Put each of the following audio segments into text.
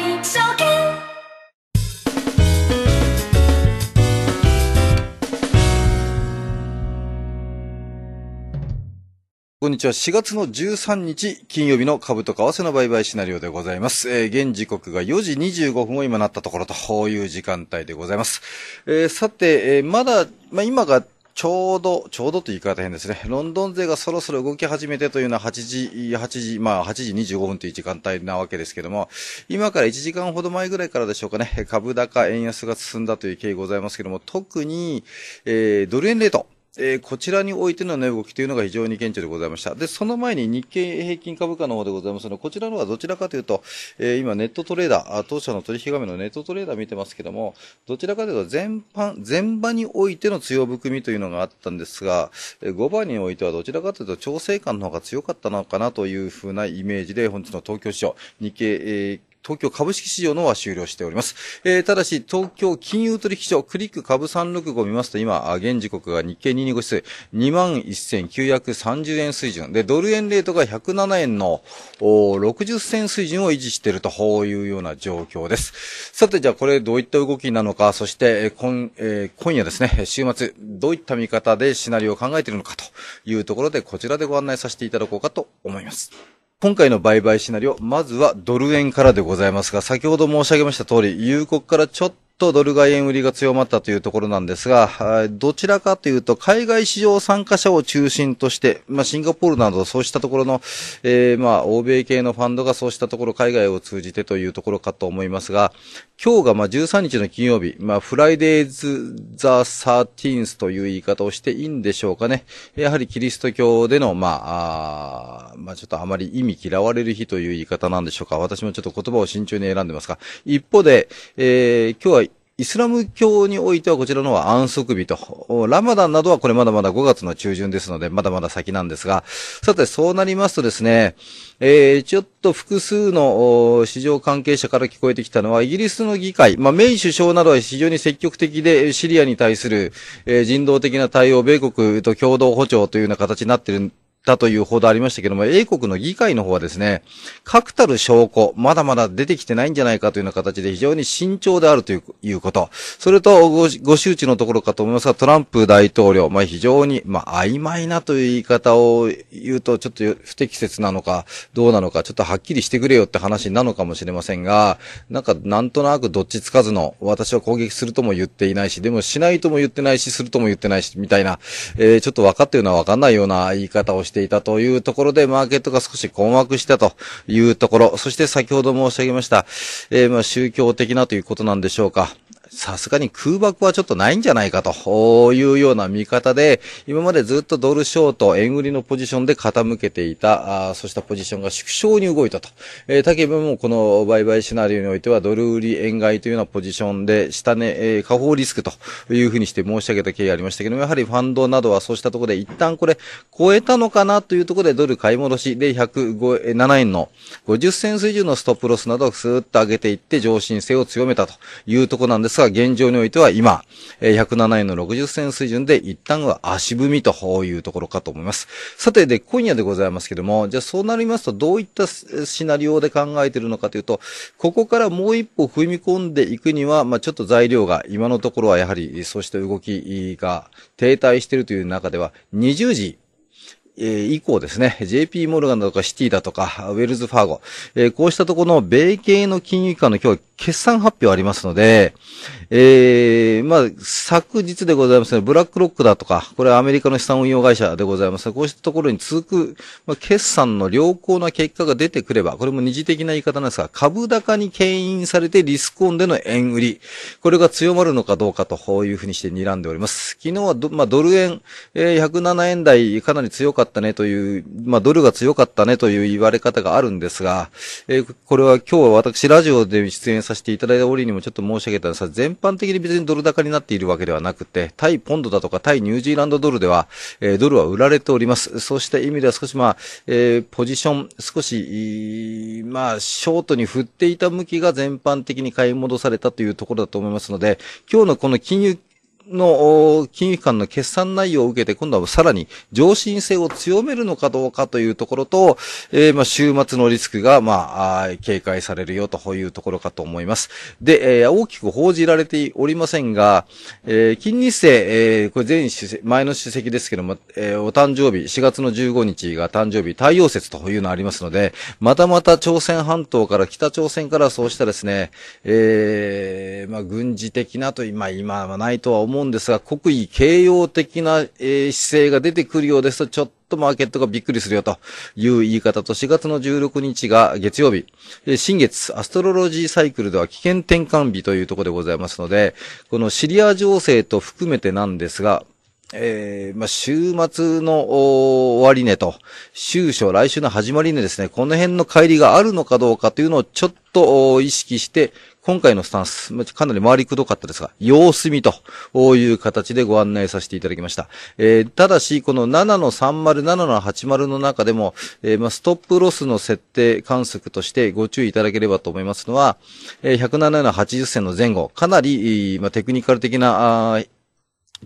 外証券こんにちは。4月の13日、金曜日の株と為替の売買シナリオでございます。えー、現時刻が4時25分を今なったところという時間帯でございます。えー、さて、えー、まだ、まあ、今がちょうど、ちょうどという言い方変ですね。ロンドン勢がそろそろ動き始めてというのは8時、8時、まあ8時25分という時間帯なわけですけども、今から1時間ほど前ぐらいからでしょうかね、株高円安が進んだという経緯ございますけども、特に、えー、ドル円レート。えー、こちらにおいての値動きというのが非常に顕著でございました。で、その前に日経平均株価の方でございますので、こちらの方はどちらかというと、えー、今ネットトレーダー、当社の取引画面のネットトレーダー見てますけども、どちらかというと全般、全場においての強含みというのがあったんですが、えー、5番においてはどちらかというと調整感の方が強かったのかなというふうなイメージで、本日の東京市場、日経、えー東京株式市場のは終了しております。えー、ただし、東京金融取引所、クリック株365を見ますと、今、現時刻が日経225指数、21,930円水準。で、ドル円レートが107円の60銭水準を維持しているというような状況です。さて、じゃあこれどういった動きなのか、そして、今、えー、今夜ですね、週末、どういった見方でシナリオを考えているのかというところで、こちらでご案内させていただこうかと思います。今回の売買シナリオ、まずはドル円からでございますが、先ほど申し上げました通り、夕刻からちょっととドル買い円売りが強まったというところなんですが、どちらかというと海外市場参加者を中心として、まあ、シンガポールなどそうしたところの、えー、まあ、欧米系のファンドがそうしたところ海外を通じてというところかと思いますが、今日がまあ13日の金曜日、まあ、フライデーズ・ザ・サーティンスという言い方をしていいんでしょうかね。やはりキリスト教での、まあ、あまあ、ちょっとあまり意味嫌われる日という言い方なんでしょうか。私もちょっと言葉を慎重に選んでますが、一方で、えー、今日はイスラム教においてはこちらのは安息日と、ラマダンなどはこれまだまだ5月の中旬ですので、まだまだ先なんですが、さてそうなりますとですね、えー、ちょっと複数の市場関係者から聞こえてきたのは、イギリスの議会、まあ、メイ首相などは非常に積極的で、シリアに対する、えー、人道的な対応、米国と共同補聴というような形になっているだという報道ありましたけども、英国の議会の方はですね、確たる証拠、まだまだ出てきてないんじゃないかというような形で非常に慎重であるということ。それとご、ご周知のところかと思いますが、トランプ大統領、まあ非常に、まあ曖昧なという言い方を言うと、ちょっと不適切なのか、どうなのか、ちょっとはっきりしてくれよって話なのかもしれませんが、なんかなんとなくどっちつかずの、私は攻撃するとも言っていないし、でもしないとも言ってないし、するとも言ってないし、みたいな、えー、ちょっと分かったような分かんないような言い方をしてしていたというところで、マーケットが少し困惑したというところ、そして先ほど申し上げました、えー、まあ宗教的なということなんでしょうか。さすがに空爆はちょっとないんじゃないかというような見方で、今までずっとドルショート、円売りのポジションで傾けていた、あそうしたポジションが縮小に動いたと。えー、竹部もこの売買シナリオにおいては、ドル売り円買いというようなポジションで、下値、ね、えー、下方リスクというふうにして申し上げた経緯がありましたけども、やはりファンドなどはそうしたところで一旦これ超えたのかなというところでドル買い戻しで107円の50銭水準のストップロスなどをスーッと上げていって上進性を強めたというところなんですは現状においては今、107円の60銭水準で一旦は足踏みというところかと思います。さて、で、今夜でございますけども、じゃあそうなりますとどういったシナリオで考えているのかというと、ここからもう一歩踏み込んでいくには、まあ、ちょっと材料が今のところはやはり、そうした動きが停滞しているという中では、20時、え以降ですね、JP モルガンだとかシティだとか、ウェルズ・ファーゴ、えこうしたところの米系の金融機関の今日決算発表ありますので、えー、まあ、昨日でございますね、ブラックロックだとか、これはアメリカの資産運用会社でございますが、こうしたところに続く、まあ、決算の良好な結果が出てくれば、これも二次的な言い方なんですが、株高に牽引されてリスクオンでの円売り、これが強まるのかどうかというふうにして睨んでおります。昨日はまあ、ドル円、えー、107円台かなり強かったねという、まあ、ドルが強かったねという言われ方があるんですが、えー、これは今日は私ラジオで出演ささせていただいた折にもちょっと申し上げたんで全般的に別にドル高になっているわけではなくて、対ポンドだとか対ニュージーランドドルでは、えー、ドルは売られております。そうした意味では少しまあ、えー、ポジション、少し、まあ、ショートに振っていた向きが全般的に買い戻されたというところだと思いますので、今日のこの金融の金融機関の決算内容を受けて、今度はさらに上進性を強めるのかどうかというところと、えー、まあ、週末のリスクが、まあ、警戒されるよというところかと思います。で、えー、大きく報じられておりませんが、えー、金日成、えー、これ前主席、前の主席ですけども、えー、お誕生日、4月の15日が誕生日、太陽節というのありますので、またまた朝鮮半島から、北朝鮮からそうしたですね、えー、まあ、軍事的なと、今、今はないとは思ううんですが、国威形容的な、え姿勢が出てくるようですと、ちょっとマーケットがびっくりするよという言い方と、4月の16日が月曜日、え新月、アストロロジーサイクルでは危険転換日というところでございますので、このシリア情勢と含めてなんですが、えー、まあ、週末の終値と、週初、来週の始まり値ですね、この辺の乖離があるのかどうかというのをちょっと意識して、今回のスタンス、かなり回りくどかったですが、様子見という形でご案内させていただきました。えー、ただし、この7の30、7の80の中でも、えー、まあ、ストップロスの設定観測としてご注意いただければと思いますのは、えー、107の80銭の前後、かなり、まあ、テクニカル的な、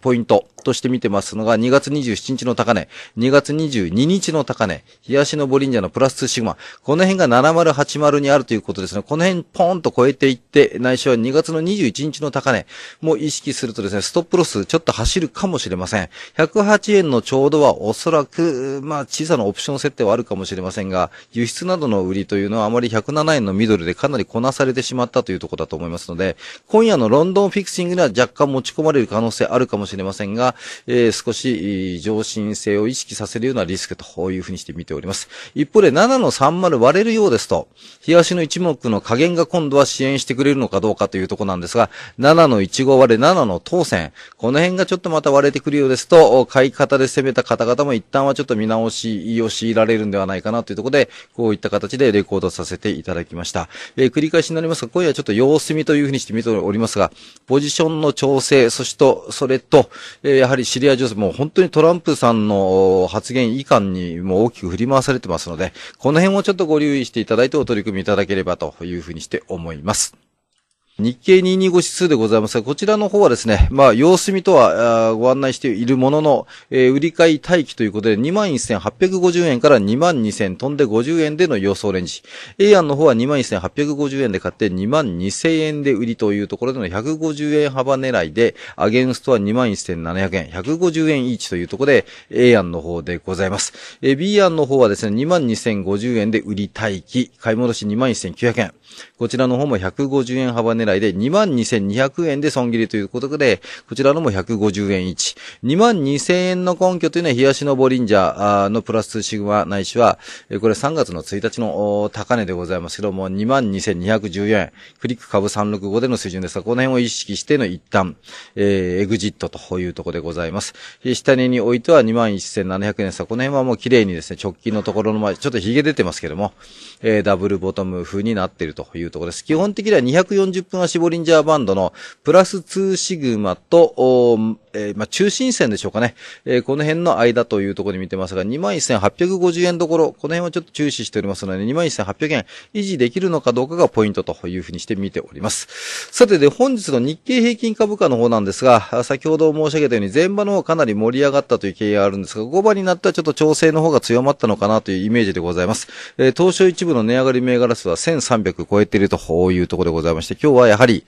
ポイントとして見てますのが、2月27日の高値、2月22日の高値、東のボリンジャーのプラス2シグマ。この辺が7080にあるということですね。この辺ポーンと超えていって、内緒は2月の21日の高値も意識するとですね、ストップロスちょっと走るかもしれません。108円のちょうどはおそらく、まあ小さなオプション設定はあるかもしれませんが、輸出などの売りというのはあまり107円のミドルでかなりこなされてしまったというところだと思いますので、今夜のロンドンフィクシングには若干持ち込まれる可能性あるかももしれませんが、えー、少し上進性を意識させるようなリスクというふうにして見ております。一方で7の30割れるようですと、東の一目の加減が今度は支援してくれるのかどうかというとこなんですが、7の15割れ、7の当選、この辺がちょっとまた割れてくるようですと、買い方で攻めた方々も一旦はちょっと見直しを強いられるんではないかなというところで、こういった形でレコードさせていただきました。えー、繰り返しになりますが、今夜はちょっと様子見というふうにして見ておりますが、ポジションの調整、そしてそれと、と、えー、やはりシリア情勢も本当にトランプさんの発言以下にも大きく振り回されてますので、この辺をちょっとご留意していただいてお取り組みいただければというふうにして思います。日経225指数でございますが、こちらの方はですね、まあ、様子見とはご案内しているものの、えー、売り買い待機ということで、21,850円から22,000飛んで50円での予想レンジ。A 案の方は21,850円で買って22,000円で売りというところでの150円幅狙いで、アゲンストは21,700円、150円イーチというところで A 案の方でございます。えー、B 案の方はですね、22,050円で売り待機、買い戻し21,900円。こちらの方も150円幅狙い狙いで22,200円で損切りということで、こちらのも150円1。22,000円の根拠というのは、冷やしのボリンジャーのプラスシグマないしは、これ3月の1日の高値でございますけども、22,210円。クリック株365での水準ですが、この辺を意識しての一旦、えー、エグジットというところでございます。下値においては21,700円ですが、この辺はもう綺麗にですね、直近のところの前、ちょっと髭出てますけども、えー、ダブルボトム風になっているというところです。基本的には240クなシボリンジャーバンドのプラス2シグマと、えー、まあ、中心線でしょうかね。えー、この辺の間というところで見てますが、21,850円どころ、この辺はちょっと注視しておりますので、21,800円維持できるのかどうかがポイントというふうにして見ております。さてで、本日の日経平均株価の方なんですが、先ほど申し上げたように前場の方かなり盛り上がったという経緯があるんですが、5番になったらちょっと調整の方が強まったのかなというイメージでございます。えー、東証一部の値上がり銘柄数は1300超えているというところでございまして、今日はやはり、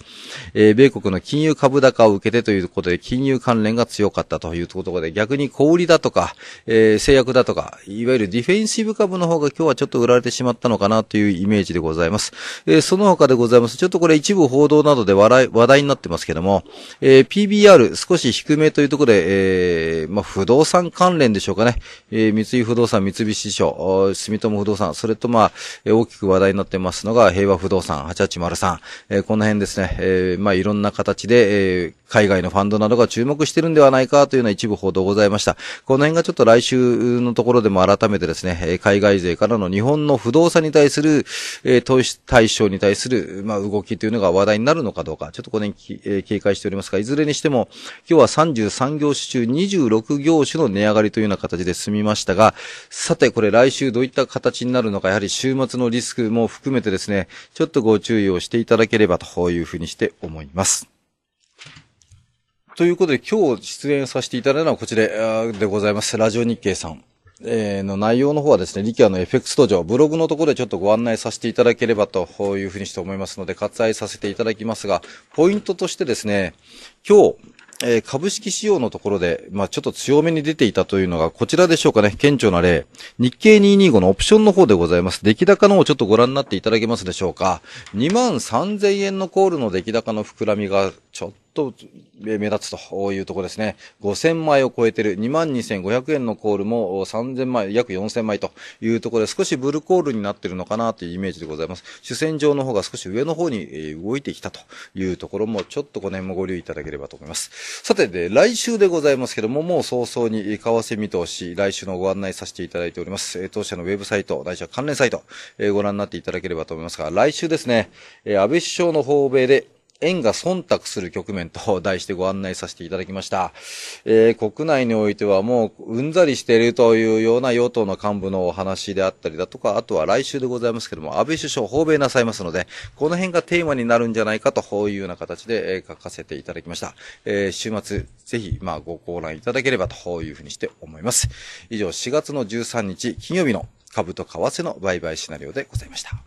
えー、米国の金融株高を受けてということで、金融関関連が強かったというところで、逆に小売りだとか、えー、製薬だとか、いわゆるディフェンシブ株の方が今日はちょっと売られてしまったのかなというイメージでございます。えー、その他でございます。ちょっとこれ一部報道などで話題になってますけども、えー、PBR 少し低めというところで、えー、まあ、不動産関連でしょうかね。えー、三井不動産、三菱所、住友不動産、それとまあ、えー、大きく話題になってますのが、平和不動産八八8 0 3えー、この辺ですね、えー、まあ、いろんな形で、えー、海外のファンドなどが注目してるんではないかというような一部報道ございました。この辺がちょっと来週のところでも改めてですね、海外勢からの日本の不動産に対する、え投資対象に対する、まあ、動きというのが話題になるのかどうか、ちょっとこの辺、え警戒しておりますが、いずれにしても、今日は33業種中26業種の値上がりというような形で済みましたが、さてこれ来週どういった形になるのか、やはり週末のリスクも含めてですね、ちょっとご注意をしていただければというふうにして思います。ということで今日出演させていただいたのはこちらでございます。ラジオ日経さん。えー、の内容の方はですね、リキアの FX 登場、ブログのところでちょっとご案内させていただければというふうにして思いますので、割愛させていただきますが、ポイントとしてですね、今日、えー、株式仕様のところで、まあ、ちょっと強めに出ていたというのが、こちらでしょうかね。顕著な例。日経225のオプションの方でございます。出来高の方をちょっとご覧になっていただけますでしょうか。2万3000円のコールの出来高の膨らみがちょっと目立つというところですね。5000枚を超えてる22,500円のコールも3000枚、約4000枚というところで少しブルコールになってるのかなというイメージでございます。主戦場の方が少し上の方に動いてきたというところもちょっとこの辺もご留意いただければと思います。さてで、来週でございますけども、もう早々に為替見通し、来週のご案内させていただいております。当社のウェブサイト、来週は関連サイト、ご覧になっていただければと思いますが、来週ですね、安倍首相の訪米で円が忖度する局面と題してご案内させていただきました。えー、国内においてはもううんざりしているというような与党の幹部のお話であったりだとか、あとは来週でございますけども、安倍首相訪米なさいますので、この辺がテーマになるんじゃないかというような形で、え書かせていただきました。えー、週末、ぜひ、まあ、ご講覧いただければというふうにして思います。以上、4月の13日金曜日の株と為替の売買シナリオでございました。